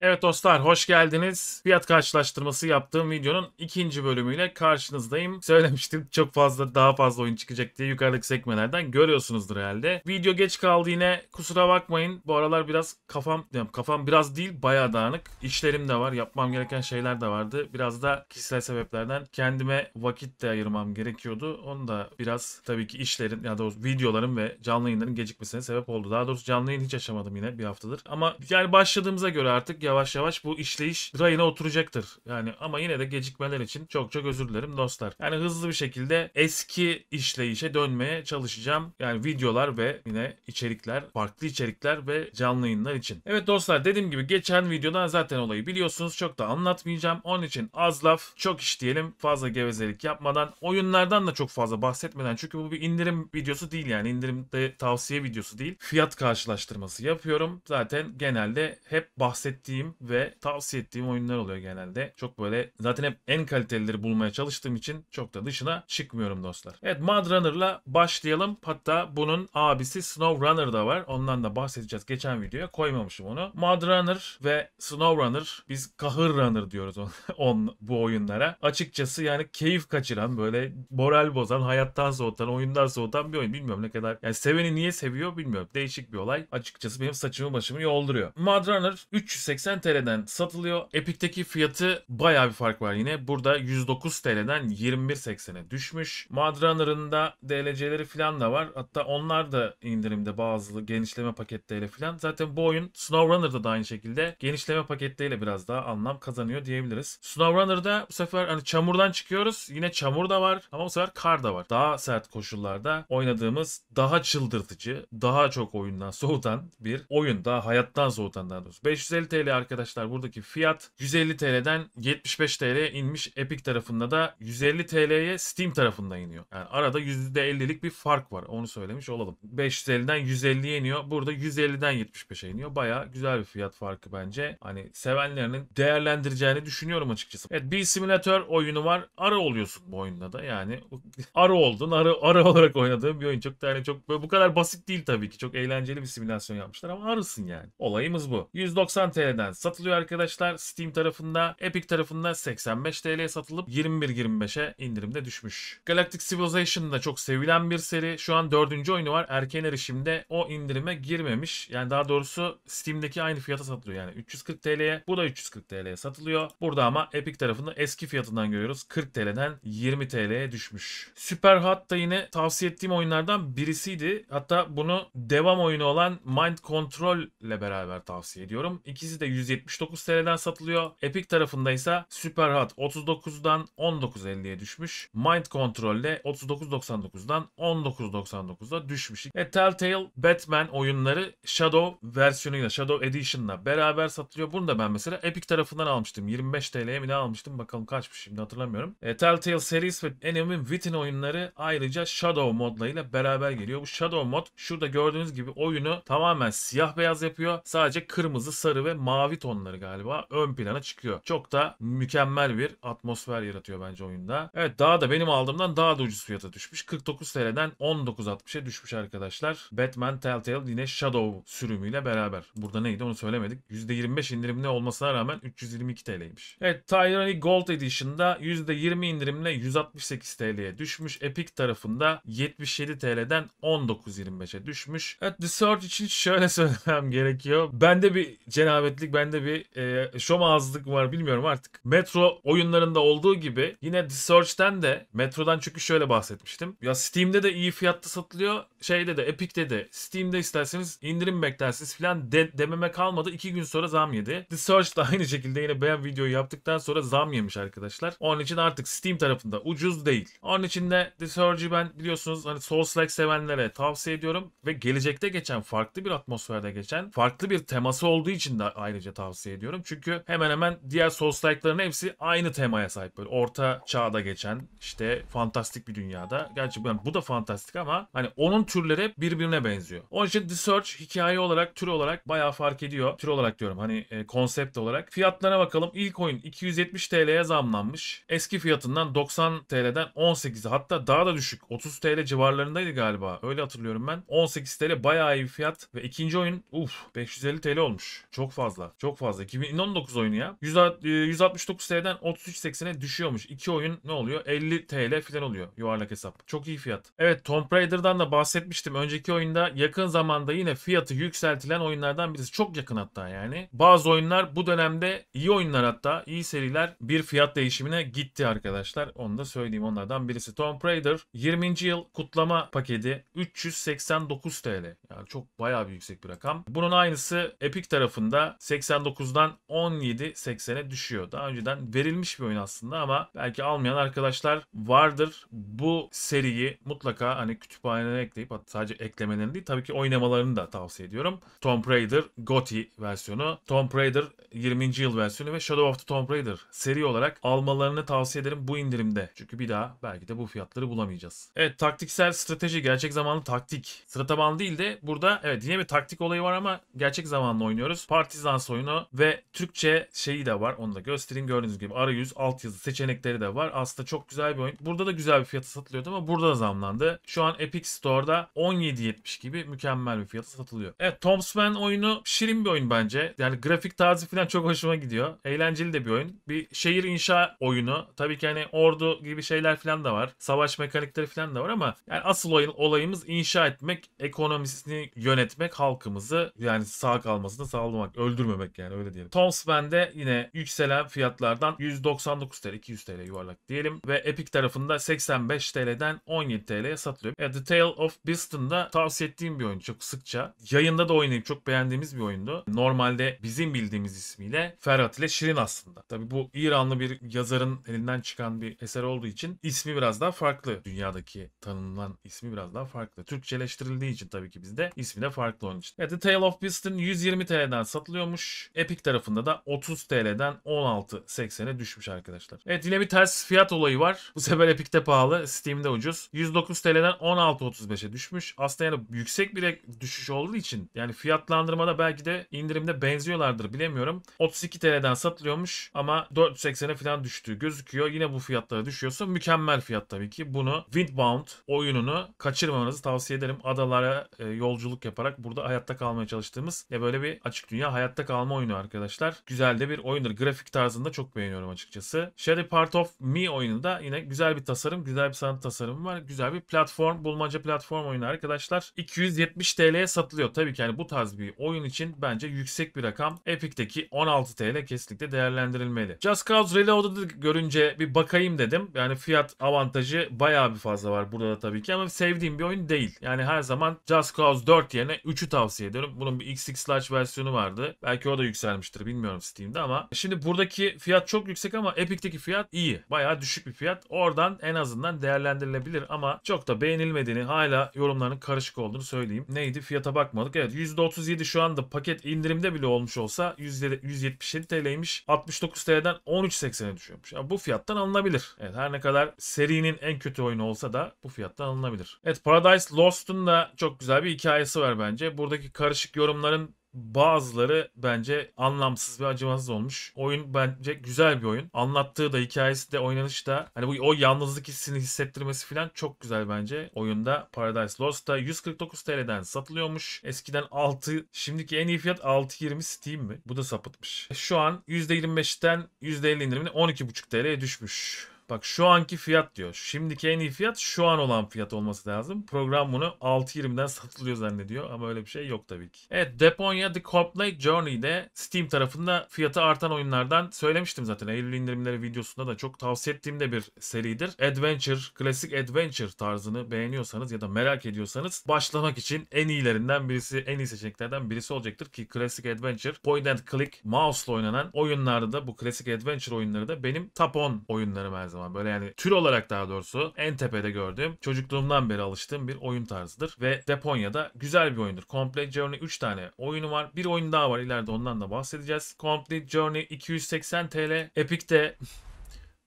Evet dostlar hoş geldiniz. Fiyat karşılaştırması yaptığım videonun ikinci bölümüyle karşınızdayım. Söylemiştim çok fazla daha fazla oyun çıkacak diye yukarıdaki sekmelerden görüyorsunuzdur herhalde. Video geç kaldı yine kusura bakmayın. Bu aralar biraz kafam kafam biraz değil bayağı dağınık. İşlerim de var yapmam gereken şeyler de vardı. Biraz da kişisel sebeplerden kendime vakit de ayırmam gerekiyordu. Onu da biraz tabii ki işlerin ya da videolarım ve canlı yayınların gecikmesine sebep oldu. Daha doğrusu canlı yayın hiç yaşamadım yine bir haftadır. Ama yani başladığımıza göre artık yavaş yavaş bu işleyiş rayına oturacaktır. Yani ama yine de gecikmeler için çok çok özür dilerim dostlar. Yani hızlı bir şekilde eski işleyişe dönmeye çalışacağım. Yani videolar ve yine içerikler, farklı içerikler ve canlı yayınlar için. Evet dostlar dediğim gibi geçen videoda zaten olayı biliyorsunuz. Çok da anlatmayacağım. Onun için az laf, çok iş diyelim. Fazla gevezelik yapmadan, oyunlardan da çok fazla bahsetmeden. Çünkü bu bir indirim videosu değil yani. indirimde tavsiye videosu değil. Fiyat karşılaştırması yapıyorum. Zaten genelde hep bahsettiğim izlediğim ve tavsiye ettiğim oyunlar oluyor genelde. Çok böyle zaten hep en kalitelileri bulmaya çalıştığım için çok da dışına çıkmıyorum dostlar. Evet Mudrunner'la başlayalım. Hatta bunun abisi SnowRunner da var. Ondan da bahsedeceğiz. Geçen videoya koymamışım onu. Mudrunner ve SnowRunner biz kahır runner diyoruz on, on bu oyunlara. Açıkçası yani keyif kaçıran böyle moral bozan, hayattan soğutan, oyundan soğutan bir oyun. Bilmiyorum ne kadar. Yani seveni niye seviyor bilmiyorum. Değişik bir olay. Açıkçası benim saçımı başımı yolduruyor. Mudrunner 380 180 TL'den satılıyor. Epic'teki fiyatı baya bir fark var yine. Burada 109 TL'den 21.80'e düşmüş. Madrunner'ın da DLC'leri falan da var. Hatta onlar da indirimde bazı genişleme paketleriyle falan. Zaten bu oyun SnowRunner'da da aynı şekilde genişleme paketleriyle biraz daha anlam kazanıyor diyebiliriz. SnowRunner'da bu sefer hani çamurdan çıkıyoruz. Yine çamur da var ama bu sefer kar da var. Daha sert koşullarda oynadığımız daha çıldırtıcı, daha çok oyundan soğutan bir oyun. Daha hayattan soğutan daha doğrusu. 550 TL arkadaşlar buradaki fiyat 150 TL'den 75 TL'ye inmiş. Epic tarafında da 150 TL'ye Steam tarafında iniyor. Yani arada %50'lik bir fark var. Onu söylemiş olalım. 550'den 150'ye iniyor. Burada 150'den 75'e iniyor. Baya güzel bir fiyat farkı bence. Hani sevenlerinin değerlendireceğini düşünüyorum açıkçası. Evet bir simülatör oyunu var. Arı oluyorsun bu oyunda da. Yani arı oldun. Arı, arı olarak oynadığım bir oyun. Çok yani çok böyle bu kadar basit değil tabii ki. Çok eğlenceli bir simülasyon yapmışlar ama arısın yani. Olayımız bu. 190 TL'den 80 ee, satılıyor arkadaşlar. Steam tarafında, Epic tarafında 85 TL'ye satılıp 21-25'e indirimde düşmüş. Galactic Civilization da çok sevilen bir seri. Şu an 4. oyunu var. Erken erişimde o indirime girmemiş. Yani daha doğrusu Steam'deki aynı fiyata satılıyor. Yani 340 TL'ye. Bu da 340 TL'ye satılıyor. Burada ama Epic tarafında eski fiyatından görüyoruz. 40 TL'den 20 TL'ye düşmüş. Superhot da yine tavsiye ettiğim oyunlardan birisiydi. Hatta bunu devam oyunu olan Mind Control ile beraber tavsiye ediyorum. İkisi de 179 TL'den satılıyor. Epic tarafında ise Superhot 39'dan 19.50'ye düşmüş. Mind Control'de 39.99'dan 19.99'da düşmüş. E, Telltale Batman oyunları Shadow versiyonuyla, Shadow Edition'la beraber satılıyor. Bunu da ben mesela Epic tarafından almıştım. 25 TL'ye mi ne almıştım bakalım kaçmış şimdi hatırlamıyorum. E, Telltale Series ve Enemy Within oyunları ayrıca Shadow modlayla beraber geliyor. Bu Shadow mod şurada gördüğünüz gibi oyunu tamamen siyah beyaz yapıyor. Sadece kırmızı, sarı ve mavi mavi tonları galiba ön plana çıkıyor. Çok da mükemmel bir atmosfer yaratıyor bence oyunda. Evet daha da benim aldığımdan daha da ucuz fiyata düşmüş. 49 TL'den 19.60'a düşmüş arkadaşlar. Batman Telltale yine Shadow sürümüyle beraber. Burada neydi onu söylemedik. %25 indirimli olmasına rağmen 322 TL'ymiş. Evet Tyranny Gold Edition'da %20 indirimle 168 TL'ye düşmüş. Epic tarafında 77 TL'den 19.25'e düşmüş. Evet The Search için şöyle söylemem gerekiyor. Bende bir cenabetlik bende bir e, şom var bilmiyorum artık. Metro oyunlarında olduğu gibi yine The Search'ten de Metro'dan çünkü şöyle bahsetmiştim. Ya Steam'de de iyi fiyatta satılıyor. Şeyde de Epic'te de Steam'de isterseniz indirim beklersiniz filan de, dememe kalmadı. 2 gün sonra zam yedi. The Search da aynı şekilde yine beğen videoyu yaptıktan sonra zam yemiş arkadaşlar. Onun için artık Steam tarafında ucuz değil. Onun için de The Surge'ı ben biliyorsunuz hani Souls-like sevenlere tavsiye ediyorum ve gelecekte geçen farklı bir atmosferde geçen farklı bir teması olduğu için de ayrı ayrıca tavsiye ediyorum. Çünkü hemen hemen diğer Souls-like'ların hepsi aynı temaya sahip. Böyle orta çağda geçen işte fantastik bir dünyada. Gerçi yani bu da fantastik ama hani onun türleri hep birbirine benziyor. Onun için The Search hikaye olarak, tür olarak bayağı fark ediyor. Tür olarak diyorum hani e, konsept olarak. Fiyatlarına bakalım. İlk oyun 270 TL'ye zamlanmış. Eski fiyatından 90 TL'den 18'e hatta daha da düşük. 30 TL civarlarındaydı galiba. Öyle hatırlıyorum ben. 18 TL bayağı iyi fiyat ve ikinci oyun uf 550 TL olmuş. Çok fazla. Çok fazla. 2019 oyunu ya. 169 e, TL'den 33.80'e düşüyormuş. 2 oyun ne oluyor? 50 TL falan oluyor yuvarlak hesap. Çok iyi fiyat. Evet Tomb Raider'dan da bahsetmiştim. Önceki oyunda yakın zamanda yine fiyatı yükseltilen oyunlardan birisi. Çok yakın hatta yani. Bazı oyunlar bu dönemde iyi oyunlar hatta iyi seriler bir fiyat değişimine gitti arkadaşlar. Onu da söyleyeyim onlardan birisi. Tomb Raider 20. yıl kutlama paketi 389 TL. Yani çok bayağı bir yüksek bir rakam. Bunun aynısı Epic tarafında 80 89'dan 17.80'e düşüyor. Daha önceden verilmiş bir oyun aslında ama belki almayan arkadaşlar vardır. Bu seriyi mutlaka hani kütüphanene ekleyip sadece eklemelerini değil tabii ki oynamalarını da tavsiye ediyorum. Tomb Raider GOTY versiyonu, Tomb Raider 20. yıl versiyonu ve Shadow of the Tomb Raider seri olarak almalarını tavsiye ederim bu indirimde. Çünkü bir daha belki de bu fiyatları bulamayacağız. Evet taktiksel strateji, gerçek zamanlı taktik. Sıra tabanlı değil de burada evet yine bir taktik olayı var ama gerçek zamanlı oynuyoruz. Partizans oyunu ve Türkçe şeyi de var. Onu da göstereyim. Gördüğünüz gibi arayüz, altyazı seçenekleri de var. Aslında çok güzel bir oyun. Burada da güzel bir fiyata satılıyordu ama burada da zamlandı. Şu an Epic Store'da 17.70 gibi mükemmel bir fiyata satılıyor. Evet Tom Swan oyunu şirin bir oyun bence. Yani grafik tazi falan çok hoşuma gidiyor. Eğlenceli de bir oyun. Bir şehir inşa oyunu. Tabii ki hani ordu gibi şeyler falan da var. Savaş mekanikleri falan da var ama yani asıl oyun, olayımız inşa etmek, ekonomisini yönetmek, halkımızı yani sağ kalmasını sağlamak, öldürmemek göbek yani öyle diyelim. Tom's Van'de yine yükselen fiyatlardan 199 TL 200 TL yuvarlak diyelim ve Epic tarafında 85 TL'den 17 TL'ye satılıyor. E, The Tale of Biston'da tavsiye ettiğim bir oyun çok sıkça. Yayında da oynayıp çok beğendiğimiz bir oyundu. Normalde bizim bildiğimiz ismiyle Ferhat ile Şirin aslında. Tabi bu İranlı bir yazarın elinden çıkan bir eser olduğu için ismi biraz daha farklı. Dünyadaki tanınılan ismi biraz daha farklı. Türkçeleştirildiği için tabii ki bizde ismi de farklı onun için. E, The Tale of Biston 120 TL'den satılıyormuş. Epic tarafında da 30 TL'den 16.80'e düşmüş arkadaşlar. Evet yine bir ters fiyat olayı var. Bu sefer Epic'te pahalı, Steam'de ucuz. 109 TL'den 16.35'e düşmüş. Aslında yani yüksek bir düşüş olduğu için yani fiyatlandırmada belki de indirimde benziyorlardır bilemiyorum. 32 TL'den satılıyormuş ama 4.80'e falan düştüğü gözüküyor. Yine bu fiyatlara düşüyorsa mükemmel fiyat tabii ki. Bunu Windbound oyununu kaçırmamanızı tavsiye ederim. Adalara e, yolculuk yaparak burada hayatta kalmaya çalıştığımız ya böyle bir açık dünya hayatta kalma alma oyunu arkadaşlar. Güzel de bir oyundur. Grafik tarzında çok beğeniyorum açıkçası. Shadow Part of Me oyununda yine güzel bir tasarım, güzel bir sanat tasarımı var. Güzel bir platform, bulmaca platform oyunu arkadaşlar. 270 TL'ye satılıyor. Tabii ki yani bu tarz bir oyun için bence yüksek bir rakam. Epic'teki 16 TL kesinlikle değerlendirilmeli. Just Cause Reloaded'ı görünce bir bakayım dedim. Yani fiyat avantajı bayağı bir fazla var burada da tabii ki ama sevdiğim bir oyun değil. Yani her zaman Just Cause 4 yerine 3'ü tavsiye ediyorum. Bunun bir XX large versiyonu vardı. Belki o da yükselmiştir bilmiyorum Steam'de ama. Şimdi buradaki fiyat çok yüksek ama Epic'teki fiyat iyi. Bayağı düşük bir fiyat. Oradan en azından değerlendirilebilir ama çok da beğenilmediğini hala yorumların karışık olduğunu söyleyeyim. Neydi? Fiyata bakmadık. Evet %37 şu anda paket indirimde bile olmuş olsa %177 TL'ymiş. 69 TL'den 13.80'e düşüyormuş. Yani bu fiyattan alınabilir. Evet her ne kadar serinin en kötü oyunu olsa da bu fiyattan alınabilir. Evet Paradise Lost'un da çok güzel bir hikayesi var bence. Buradaki karışık yorumların bazıları bence anlamsız ve acımasız olmuş. Oyun bence güzel bir oyun. Anlattığı da hikayesi de oynanışı da hani bu o yalnızlık hissini hissettirmesi falan çok güzel bence. Oyunda Paradise Lost'ta 149 TL'den satılıyormuş. Eskiden 6 şimdiki en iyi fiyat 6.20 Steam mi? Bu da sapıtmış. Şu an %25'ten %50 indirimle 12.5 TL'ye düşmüş. Bak şu anki fiyat diyor. Şimdiki en iyi fiyat şu an olan fiyat olması lazım. Program bunu 6.20'den satılıyor zannediyor ama öyle bir şey yok tabii ki. Evet Deponia The Complete Journey'de Steam tarafında fiyatı artan oyunlardan söylemiştim zaten. Eylül indirimleri videosunda da çok tavsiye ettiğim de bir seridir. Adventure, klasik adventure tarzını beğeniyorsanız ya da merak ediyorsanız başlamak için en iyilerinden birisi, en iyi seçeneklerden birisi olacaktır ki klasik adventure point and click mouse'la oynanan oyunlarda da bu klasik adventure oyunları da benim top 10 oyunlarım her zaman zaman. Böyle yani tür olarak daha doğrusu en tepede gördüğüm çocukluğumdan beri alıştığım bir oyun tarzıdır. Ve Deponya'da güzel bir oyundur. Complete Journey 3 tane oyunu var. Bir oyun daha var ileride ondan da bahsedeceğiz. Complete Journey 280 TL. Epic'te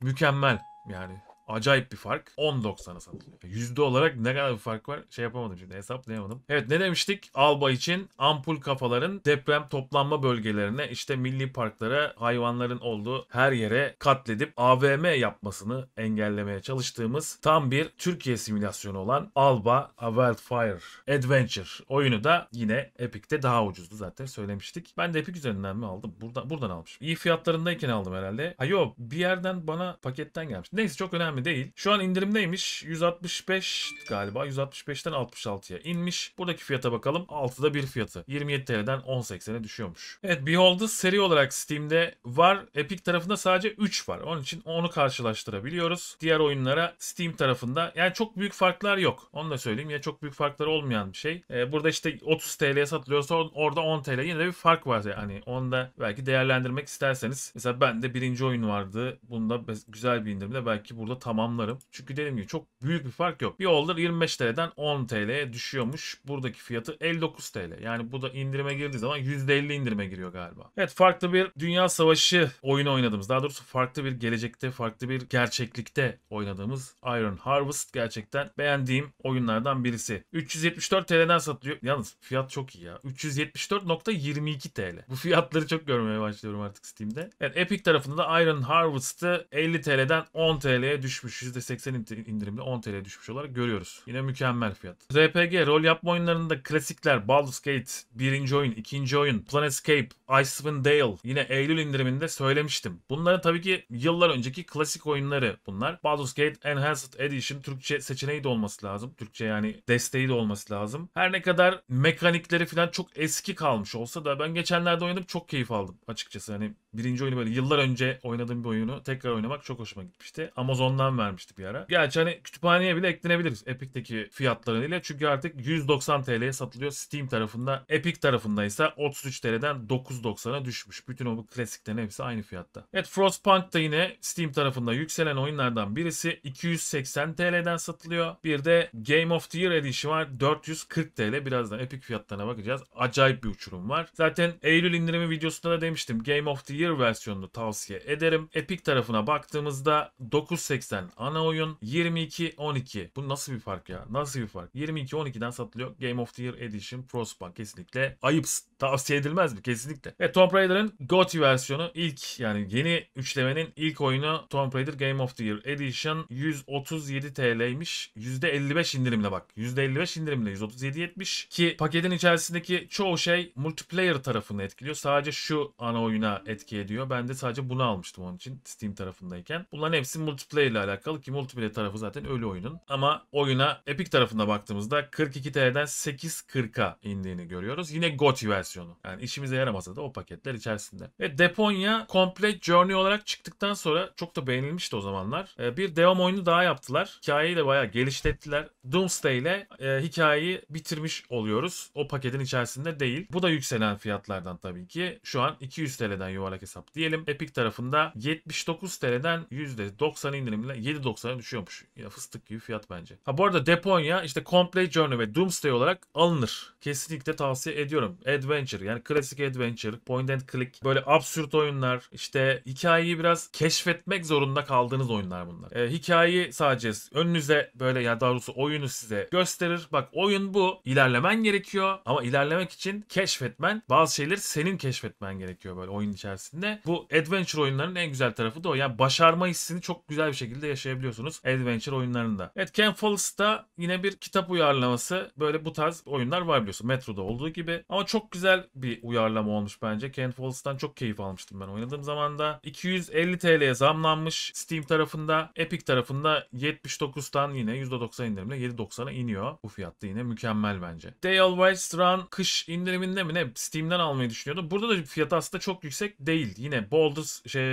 mükemmel yani Acayip bir fark. 10.90'a satılıyor. Yüzde olarak ne kadar bir fark var şey yapamadım şimdi hesaplayamadım. Evet ne demiştik? Alba için ampul kafaların deprem toplanma bölgelerine işte milli parklara hayvanların olduğu her yere katledip AVM yapmasını engellemeye çalıştığımız tam bir Türkiye simülasyonu olan Alba A Wildfire Adventure oyunu da yine Epic'te daha ucuzdu zaten söylemiştik. Ben de Epic üzerinden mi aldım? Buradan, buradan almışım. İyi fiyatlarındayken aldım herhalde. Ha yok bir yerden bana paketten gelmiş. Neyse çok önemli mi değil. Şu an indirimdeymiş. 165 galiba. 165'ten 66'ya inmiş. Buradaki fiyata bakalım. 6'da 1 fiyatı. 27 TL'den 10.80'e düşüyormuş. Evet Behold'ı seri olarak Steam'de var. Epic tarafında sadece 3 var. Onun için onu karşılaştırabiliyoruz. Diğer oyunlara Steam tarafında yani çok büyük farklar yok. Onu da söyleyeyim. Ya çok büyük farklar olmayan bir şey. Ee, burada işte 30 TL'ye satılıyorsa orada 10 TL yine de bir fark var. Yani onu da belki değerlendirmek isterseniz. Mesela bende birinci oyun vardı. Bunda güzel bir indirimde belki burada tamamlarım. Çünkü dediğim gibi çok büyük bir fark yok. Bir older 25 TL'den 10 TL'ye düşüyormuş. Buradaki fiyatı 59 TL. Yani bu da indirime girdiği zaman %50 indirime giriyor galiba. Evet farklı bir Dünya Savaşı oyunu oynadığımız daha doğrusu farklı bir gelecekte farklı bir gerçeklikte oynadığımız Iron Harvest gerçekten beğendiğim oyunlardan birisi. 374 TL'den satılıyor. Yalnız fiyat çok iyi ya. 374.22 TL. Bu fiyatları çok görmeye başlıyorum artık Steam'de. Evet Epic tarafında da Iron Harvest'ı 50 TL'den 10 TL'ye düşüyor düşmüş. %80 indirimde 10 TL düşmüş olarak görüyoruz. Yine mükemmel fiyat. RPG rol yapma oyunlarında klasikler Baldur's Gate Birinci oyun, 2. oyun, Planetscape, Icewind Dale yine Eylül indiriminde söylemiştim. Bunların tabii ki yıllar önceki klasik oyunları bunlar. Baldur's Gate Enhanced Edition Türkçe seçeneği de olması lazım. Türkçe yani desteği de olması lazım. Her ne kadar mekanikleri falan çok eski kalmış olsa da ben geçenlerde oynadım çok keyif aldım açıkçası. Hani birinci oyunu böyle yıllar önce oynadığım bir oyunu tekrar oynamak çok hoşuma gitmişti. Amazon'da ondan vermiştik bir ara. Gerçi hani kütüphaneye bile eklenebiliriz Epic'teki fiyatlarıyla. Çünkü artık 190 TL'ye satılıyor Steam tarafında. Epic tarafında ise 33 TL'den 9.90'a düşmüş. Bütün o bu klasiklerin hepsi aynı fiyatta. Evet Frostpunk da yine Steam tarafında yükselen oyunlardan birisi 280 TL'den satılıyor. Bir de Game of the Year Edition var 440 TL. Birazdan Epic fiyatlarına bakacağız. Acayip bir uçurum var. Zaten Eylül indirimi videosunda da demiştim. Game of the Year versiyonunu tavsiye ederim. Epic tarafına baktığımızda 980 80. Ana oyun 22-12. Bu nasıl bir fark ya? Nasıl bir fark? 22-12'den satılıyor. Game of the Year Edition Pro Spark. Kesinlikle ayıp. Tavsiye edilmez mi? Kesinlikle. Ve Tomb Raider'ın GOTY versiyonu ilk yani yeni üçlemenin ilk oyunu Tomb Raider Game of the Year Edition 137 TL'ymiş. %55 indirimle bak. %55 indirimle 137.70 ki paketin içerisindeki çoğu şey multiplayer tarafını etkiliyor. Sadece şu ana oyuna etki ediyor. Ben de sadece bunu almıştım onun için Steam tarafındayken. Bunların hepsi multiplayer ile alakalı ki multiplayer tarafı zaten öyle oyunun. Ama oyuna Epic tarafında baktığımızda 42 TL'den 8.40'a indiğini görüyoruz. Yine GOTY versiyonu. Yani işimize yaramasa da o paketler içerisinde. Ve Deponia Complete Journey olarak çıktıktan sonra çok da beğenilmişti o zamanlar. Ee, bir devam oyunu daha yaptılar. Hikayeyi de bayağı geliştirdiler. Doomsday ile e, hikayeyi bitirmiş oluyoruz. O paketin içerisinde değil. Bu da yükselen fiyatlardan tabii ki. Şu an 200 TL'den yuvarlak hesap diyelim. Epic tarafında 79 TL'den %90 indirimle muhtemelen 7.90'a düşüyormuş. Ya fıstık gibi fiyat bence. Ha bu arada Deponya işte Complete Journey ve Doomsday olarak alınır. Kesinlikle tavsiye ediyorum. Adventure yani klasik adventure, point and click böyle absürt oyunlar işte hikayeyi biraz keşfetmek zorunda kaldığınız oyunlar bunlar. E, hikayeyi sadece önünüze böyle ya daha doğrusu oyunu size gösterir. Bak oyun bu. İlerlemen gerekiyor ama ilerlemek için keşfetmen bazı şeyleri senin keşfetmen gerekiyor böyle oyun içerisinde. Bu adventure oyunlarının en güzel tarafı da o. Yani başarma hissini çok güzel bir şekilde şekilde yaşayabiliyorsunuz adventure oyunlarında. Evet Ken Falls yine bir kitap uyarlaması. Böyle bu tarz oyunlar var biliyorsun. Metro'da olduğu gibi. Ama çok güzel bir uyarlama olmuş bence. Ken Falls'tan çok keyif almıştım ben oynadığım zaman da. 250 TL'ye zamlanmış Steam tarafında. Epic tarafında 79'tan yine %90 indirimle 7.90'a iniyor. Bu fiyatta yine mükemmel bence. Day Always Run kış indiriminde mi ne Steam'den almayı düşünüyordum. Burada da fiyatı aslında çok yüksek değil. Yine Baldur's şey,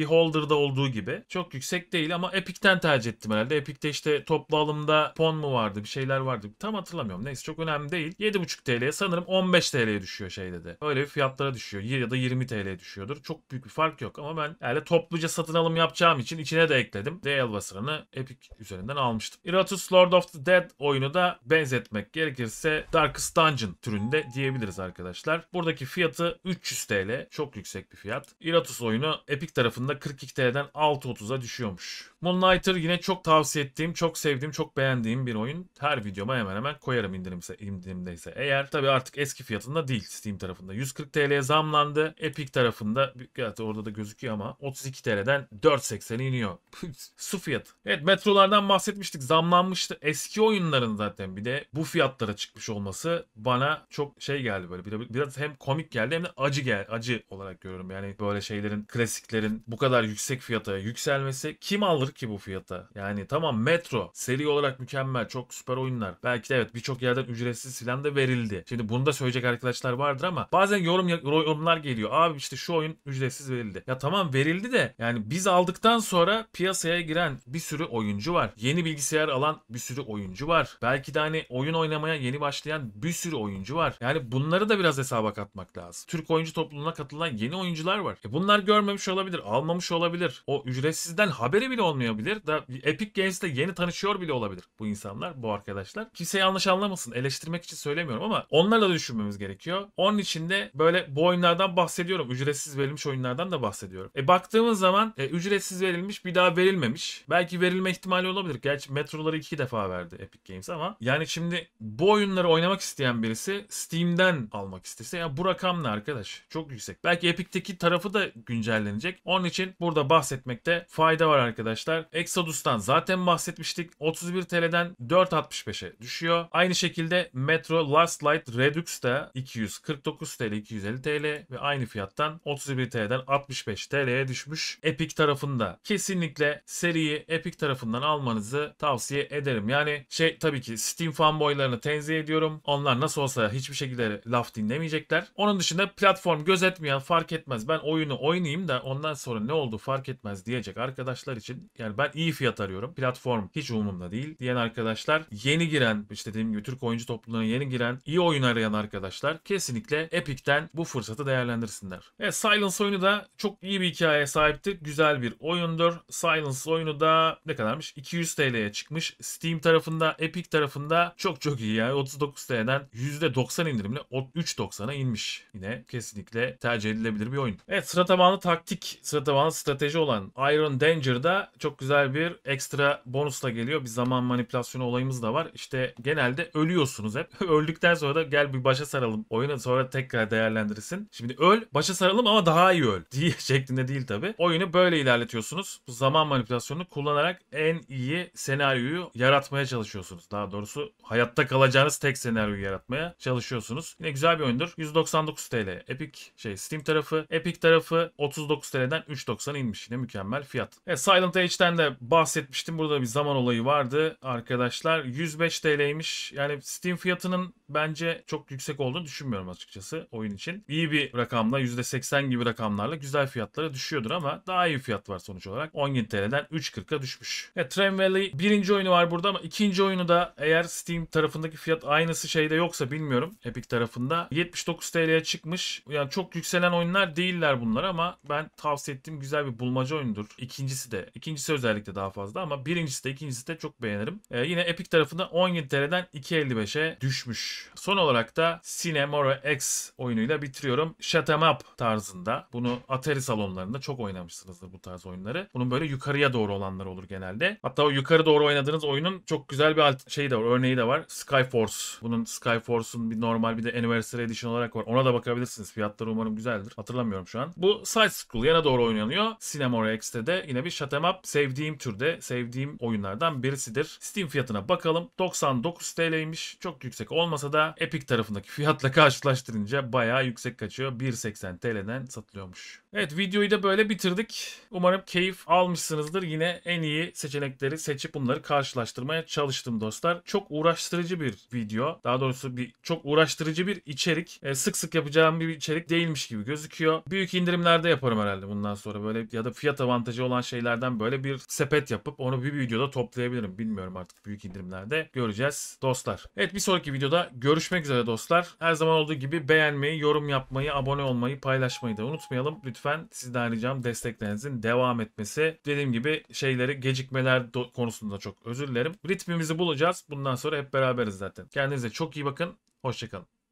Beholder'da olduğu gibi. Çok yüksek değil ama Epic'ten tercih ettim herhalde. Epic'te işte toplu alımda pon mu vardı bir şeyler vardı. Tam hatırlamıyorum. Neyse çok önemli değil. 7,5 TL'ye sanırım 15 TL'ye düşüyor şey dedi. Öyle bir fiyatlara düşüyor. Ya da 20 TL'ye düşüyordur. Çok büyük bir fark yok ama ben herhalde topluca satın alım yapacağım için içine de ekledim. DL basırını Epic üzerinden almıştım. Iratus Lord of the Dead oyunu da benzetmek gerekirse Darkest Dungeon türünde diyebiliriz arkadaşlar. Buradaki fiyatı 300 TL. Çok yüksek bir fiyat. Iratus oyunu Epic tarafında 42 TL'den 6.30'a düşüyormuş. Moonlighter yine çok tavsiye ettiğim, çok sevdiğim, çok beğendiğim bir oyun. Her videoma hemen hemen koyarım indirimse, indirimdeyse. Eğer tabii artık eski fiyatında değil Steam tarafında. 140 TL'ye zamlandı. Epic tarafında evet orada da gözüküyor ama 32 TL'den 4.80 iniyor. Su fiyatı. Evet metrolardan bahsetmiştik. Zamlanmıştı. Eski oyunların zaten bir de bu fiyatlara çıkmış olması bana çok şey geldi böyle. Biraz hem komik geldi hem de acı gel acı olarak görüyorum. Yani böyle şeylerin klasiklerin bu kadar yüksek fiyata yükselmesi kim alır ki bu fiyata. Yani tamam Metro seri olarak mükemmel çok süper oyunlar. Belki de evet birçok yerden ücretsiz silah da verildi. Şimdi bunu da söyleyecek arkadaşlar vardır ama bazen yorum yorumlar geliyor. Abi işte şu oyun ücretsiz verildi. Ya tamam verildi de yani biz aldıktan sonra piyasaya giren bir sürü oyuncu var. Yeni bilgisayar alan bir sürü oyuncu var. Belki de hani oyun oynamaya yeni başlayan bir sürü oyuncu var. Yani bunları da biraz hesaba katmak lazım. Türk oyuncu topluluğuna katılan yeni oyuncular var. E bunlar görmemiş olabilir, almamış olabilir. O ücretsizden haberi bile olmuyor olmayabilir. Da Epic Games'te yeni tanışıyor bile olabilir bu insanlar, bu arkadaşlar. Kimse yanlış anlamasın. Eleştirmek için söylemiyorum ama onlarla da düşünmemiz gerekiyor. Onun için de böyle bu oyunlardan bahsediyorum. Ücretsiz verilmiş oyunlardan da bahsediyorum. E baktığımız zaman e, ücretsiz verilmiş bir daha verilmemiş. Belki verilme ihtimali olabilir. Gerçi Metro'ları iki defa verdi Epic Games ama yani şimdi bu oyunları oynamak isteyen birisi Steam'den almak istese ya bu rakam ne arkadaş? Çok yüksek. Belki Epic'teki tarafı da güncellenecek. Onun için burada bahsetmekte fayda var arkadaşlar arkadaşlar. Exodus'tan zaten bahsetmiştik. 31 TL'den 4.65'e düşüyor. Aynı şekilde Metro Last Light Redux da 249 TL, 250 TL ve aynı fiyattan 31 TL'den 65 TL'ye düşmüş. Epic tarafında kesinlikle seriyi Epic tarafından almanızı tavsiye ederim. Yani şey tabii ki Steam fanboylarını tenzih ediyorum. Onlar nasıl olsa hiçbir şekilde laf dinlemeyecekler. Onun dışında platform gözetmeyen fark etmez. Ben oyunu oynayayım da ondan sonra ne oldu fark etmez diyecek arkadaşlar için yani ben iyi fiyat arıyorum. Platform hiç umurumda değil diyen arkadaşlar yeni giren işte dediğim gibi Türk oyuncu topluluğuna yeni giren iyi oyun arayan arkadaşlar kesinlikle Epic'ten bu fırsatı değerlendirsinler. Evet Silence oyunu da çok iyi bir hikayeye sahipti. Güzel bir oyundur. Silence oyunu da ne kadarmış? 200 TL'ye çıkmış. Steam tarafında Epic tarafında çok çok iyi yani 39 TL'den %90 indirimle 3.90'a inmiş. Yine kesinlikle tercih edilebilir bir oyun. Evet sıra tabanlı taktik, sıra tabanlı strateji olan Iron Danger'da çok güzel bir ekstra bonusla geliyor. Bir zaman manipülasyonu olayımız da var. İşte genelde ölüyorsunuz hep. Öldükten sonra da gel bir başa saralım. Oyunu sonra tekrar değerlendirirsin. Şimdi öl, başa saralım ama daha iyi öl diye şeklinde değil tabi. Oyunu böyle ilerletiyorsunuz. Bu zaman manipülasyonunu kullanarak en iyi senaryoyu yaratmaya çalışıyorsunuz. Daha doğrusu hayatta kalacağınız tek senaryoyu yaratmaya çalışıyorsunuz. Yine güzel bir oyundur. 199 TL Epic şey Steam tarafı. Epic tarafı 39 TL'den 3.90 inmiş. Yine mükemmel fiyat. Evet, Silent Age 105'ten de bahsetmiştim. Burada bir zaman olayı vardı arkadaşlar. 105 TL'ymiş. Yani Steam fiyatının bence çok yüksek olduğunu düşünmüyorum açıkçası oyun için. İyi bir rakamla %80 gibi rakamlarla güzel fiyatlara düşüyordur ama daha iyi fiyat var sonuç olarak. 17 TL'den 3.40'a düşmüş. Evet, Tram Valley birinci oyunu var burada ama ikinci oyunu da eğer Steam tarafındaki fiyat aynısı şeyde yoksa bilmiyorum. Epic tarafında 79 TL'ye çıkmış. Yani çok yükselen oyunlar değiller bunlar ama ben tavsiye ettiğim güzel bir bulmaca oyundur. İkincisi de. İkincisi İkincisi özellikle daha fazla ama birincisi de ikincisi de çok beğenirim. E, yine Epic tarafında 17 TL'den 2.55'e düşmüş. Son olarak da Cinemora X oyunuyla bitiriyorum. Shut em up tarzında. Bunu Atari salonlarında çok oynamışsınızdır bu tarz oyunları. Bunun böyle yukarıya doğru olanlar olur genelde. Hatta o yukarı doğru oynadığınız oyunun çok güzel bir alt şeyi de var. Örneği de var. Skyforce. Bunun Skyforce'un bir normal bir de Anniversary Edition olarak var. Ona da bakabilirsiniz. Fiyatları umarım güzeldir. Hatırlamıyorum şu an. Bu side scroll yana doğru oynanıyor. Cinemora X'te de yine bir shut em up sevdiğim türde, sevdiğim oyunlardan birisidir. Steam fiyatına bakalım. 99 TL'ymiş. Çok yüksek olmasa da Epic tarafındaki fiyatla karşılaştırınca bayağı yüksek kaçıyor. 1.80 TL'den satılıyormuş. Evet videoyu da böyle bitirdik. Umarım keyif almışsınızdır. Yine en iyi seçenekleri seçip bunları karşılaştırmaya çalıştım dostlar. Çok uğraştırıcı bir video. Daha doğrusu bir çok uğraştırıcı bir içerik. E, sık sık yapacağım bir içerik değilmiş gibi gözüküyor. Büyük indirimlerde yaparım herhalde bundan sonra böyle ya da fiyat avantajı olan şeylerden böyle bir sepet yapıp onu bir videoda toplayabilirim. Bilmiyorum artık büyük indirimlerde göreceğiz dostlar. Evet bir sonraki videoda görüşmek üzere dostlar. Her zaman olduğu gibi beğenmeyi, yorum yapmayı, abone olmayı, paylaşmayı da unutmayalım lütfen lütfen sizden ricam desteklerinizin devam etmesi. Dediğim gibi şeyleri gecikmeler konusunda çok özür dilerim. Ritmimizi bulacağız. Bundan sonra hep beraberiz zaten. Kendinize çok iyi bakın. Hoşçakalın.